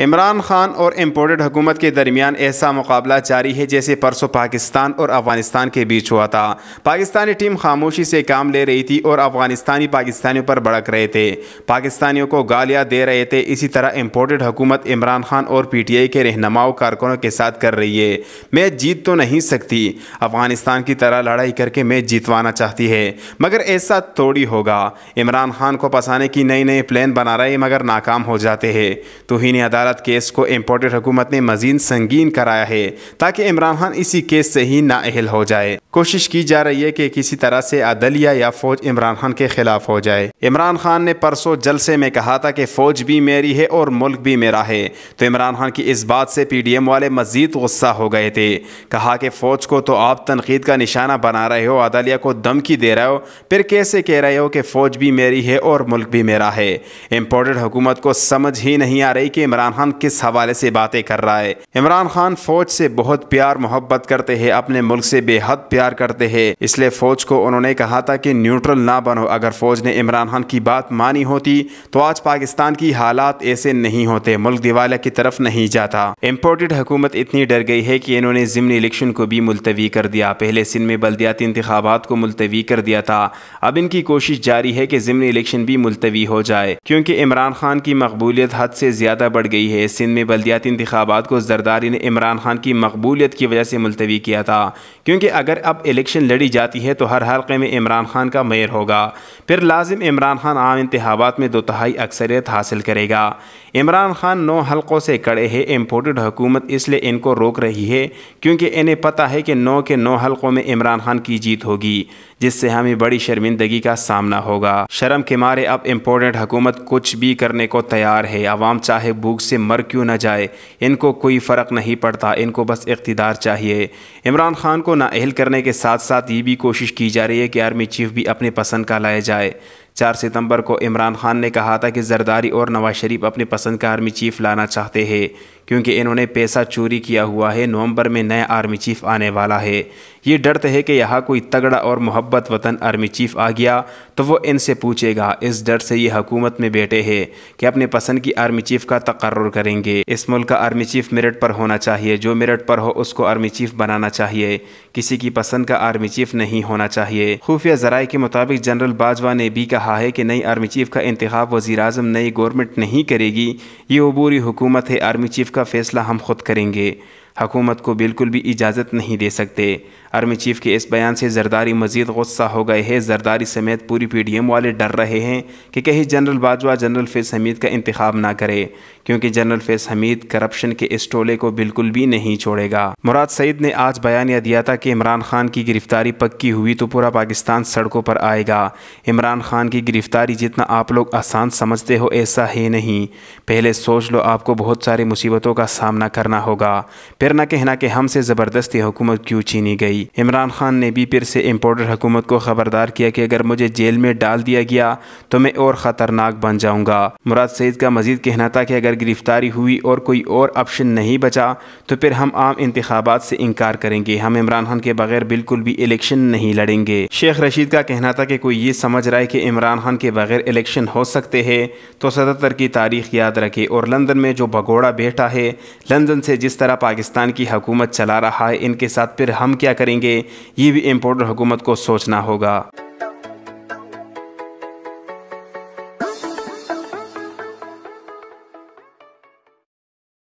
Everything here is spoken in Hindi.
इमरान खान और इम्पोर्टेड हुकूमत के दरमियान ऐसा मुकाबला जारी है जैसे परसों पाकिस्तान और अफगानिस्तान के बीच हुआ था पाकिस्तानी टीम खामोशी से काम ले रही थी और अफगानिस्तानी पाकिस्तानियों पर भड़क रहे थे पाकिस्तानियों को गालियां दे रहे थे इसी तरह इम्पोर्टेड हुकूमत इमरान खान और आई के रहनुमाओं कारकुनों के साथ कर रही है मैच जीत तो नहीं सकती अफगानिस्तान की तरह लड़ाई करके मैच जीतवाना चाहती है मगर ऐसा थोड़ी होगा इमरान खान को फंसाने की नई नई प्लान बना रहे मगर नाकाम हो जाते हैं तो ही अदालत अदालत केस को इम्पोर्टेड हुकूमत ने मजीद संगीन कराया है ताकि इमरान खान इसी केस से ही नाअहल हो जाए कोशिश की जा रही है कि किसी तरह से अदलिया या फौज इमरान खान के खिलाफ हो जाए इमरान खान ने परसों जलसे में कहा था कि फौज भी मेरी है और मुल्क भी मेरा है तो इमरान खान की इस बात से पी डी एम वाले मजीद गुस्सा हो गए थे कहा कि फौज को तो आप तनकीद का निशाना बना रहे हो अदालिया को धमकी दे रहे हो फिर कैसे कह रहे हो कि फौज भी मेरी है और मुल्क भी मेरा है इम्पोर्टेड हुकूमत को समझ ही नहीं आ रही कि इमरान खान किस हवाले से बातें कर रहा है इमरान खान फौज से बहुत प्यार मोहब्बत करते हैं अपने मुल्क से बेहद प्यार करते हैं इसलिए फौज को उन्होंने कहा था कि न्यूट्रल ना बनो अगर फौज ने इमरान खान की बात मानी होती तो आज पाकिस्तान की हालात ऐसे नहीं होते मुल्क दिवाला की तरफ नहीं जाता इम्पोर्टेड हुकूमत इतनी डर गई है कि इन्होंने जिमनी इलेक्शन को भी मुलतवी कर दिया पहले सिंध में बलदियाती इंतबात को मुलतवी कर दिया था अब इनकी कोशिश जारी है कि जिमनी इलेक्शन भी मुलतवी हो जाए क्योंकि इमरान खान की मकबूलियत हद से ज्यादा बढ़ गई गई है सिंध में बलदियाती इंतबात को जरदारी ने इमरान खान की मकबूलियत की वजह से मुलतवी किया था क्योंकि अगर अब इलेक्शन लड़ी जाती है तो हर हल्के में इमरान खान का मेयर होगा फिर लाजिम इमरान खान आम इंतबात में दो तहाई अक्सरियत हासिल करेगा इमरान खान नौ हल्कों से कड़े है इम्पोर्टेड हुकूमत इसलिए इनको रोक रही है क्योंकि इन्हें पता है कि नौ के नौ हल्कों में इमरान खान की जीत होगी जिससे हमें बड़ी शर्मिंदगी का सामना होगा शर्म के मारे अब इम्पोर्टेंट हुकूमत कुछ भी करने को तैयार है आवाम चाहे भूख से मर क्यों ना जाए इनको कोई फ़र्क नहीं पड़ता इनको बस इकतदार चाहिए इमरान खान को नाअहल करने के साथ साथ ये भी कोशिश की जा रही है कि आर्मी चीफ भी अपने पसंद का लाया जाए चार सितंबर को इमरान खान ने कहा था कि जरदारी और नवाज शरीफ अपने पसंद का आर्मी चीफ लाना चाहते हैं क्योंकि इन्होंने पैसा चोरी किया हुआ है नवंबर में नया आर्मी चीफ आने वाला है ये डरते हैं कि यहाँ कोई तगड़ा और मोहब्बत वतन आर्मी चीफ आ गया तो वो इनसे पूछेगा इस डर से ये हकूमत में बैठे हैं कि अपने पसंद की आर्मी चीफ का तकर्र करेंगे इस मुल्क का आर्मी चीफ मेरठ पर होना चाहिए जो मेरठ पर हो उसको आर्मी चीफ बनाना चाहिए किसी की पसंद का आर्मी चीफ नहीं होना चाहिए खुफिया जराए के मुताबिक जनरल बाजवा ने भी कहा रहा है कि नई आर्मी चीफ़ का इंतखब वज़ी अजम नई गवर्नमेंट नहीं करेगी ये अबूरी हुकूमत है आर्मी चीफ़ का फ़ैसला हम खुद करेंगे हुकूमत को बिल्कुल भी इजाज़त नहीं दे सकते आर्मी चीफ के इस बयान से जरदारी मजीद गुस्सा हो गए हैं जरदारी समेत पूरी एम वाले डर रहे हैं कि कहीं जनरल बाजवा जनरल फैज़ हमीद का इंतखब ना करे क्योंकि जनरल फैज़ हमीद करप्शन के इस टोले को बिल्कुल भी नहीं छोड़ेगा मुराद सईद ने आज बयानिया दिया था कि इमरान खान की गिरफ्तारी पक्की हुई तो पूरा पाकिस्तान सड़कों पर आएगा इमरान खान की गिरफ्तारी जितना आप लोग आसान समझते हो ऐसा ही नहीं पहले सोच लो आपको बहुत सारी मुसीबतों का सामना करना होगा फिर न कहना कि हमसे ज़बरदस्ती हुकूमत क्यों छीनी गई इमरान खान ने भी फिर से इम्पोर्टर हुकूमत को खबरदार किया कि अगर मुझे जेल में डाल दिया गया तो मैं और ख़तरनाक बन जाऊँगा मुराद सईद का मजीद कहना था कि अगर गिरफ्तारी हुई और कोई और ऑप्शन नहीं बचा तो फिर हम आम इंतबात से इनकार करेंगे हम इमरान खान के बगैर बिल्कुल भी इलेक्शन नहीं लड़ेंगे शेख रशीद का कहना था कि कोई ये समझ रहा है कि इमरान खान के बगैर इलेक्शन हो सकते हैं तो सतहत्तर की तारीख याद रखे और लंदन में जो भगोड़ा बैठा है लंदन से जिस तरह पाकिस्तान पाकिस्तान की हुकूमत चला रहा है इनके साथ फिर हम क्या करेंगे ये भी इम्पोर्टर हुकूमत को सोचना होगा